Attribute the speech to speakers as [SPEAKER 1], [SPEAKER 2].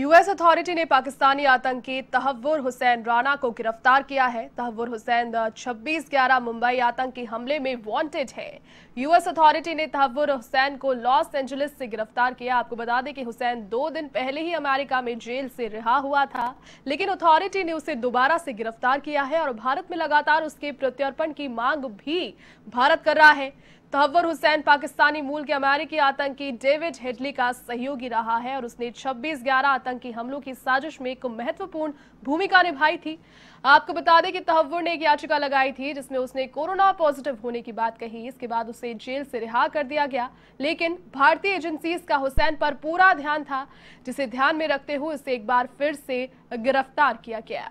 [SPEAKER 1] US authority ने पाकिस्तानी आतंकी तहवुर हुसैन राणा को गिरफ्तार किया है तहवुर हुसैन 26 ग्यारह मुंबई आतंकी हमले में वांटेड है यूएस अथॉरिटी ने तहवुर हुसैन को लॉस एंजलिस से गिरफ्तार किया आपको बता दें कि हुसैन दो दिन पहले ही अमेरिका में जेल से रिहा हुआ था लेकिन अथॉरिटी ने उसे दोबारा से गिरफ्तार किया है और भारत में लगातार उसके प्रत्यर्पण की मांग भी भारत कर रहा है तहवर हुसैन पाकिस्तानी मूल के अमेरिकी आतंकी डेविड हेडली का सहयोगी रहा है और उसने 26 ग्यारह आतंकी हमलों की साजिश में एक महत्वपूर्ण भूमिका निभाई थी आपको बता दें कि तहवर ने एक याचिका लगाई थी जिसमें उसने कोरोना पॉजिटिव होने की बात कही इसके बाद उसे जेल से रिहा कर दिया गया लेकिन भारतीय एजेंसी का हुसैन पर पूरा ध्यान था जिसे ध्यान में रखते हुए उसे एक बार फिर से गिरफ्तार किया गया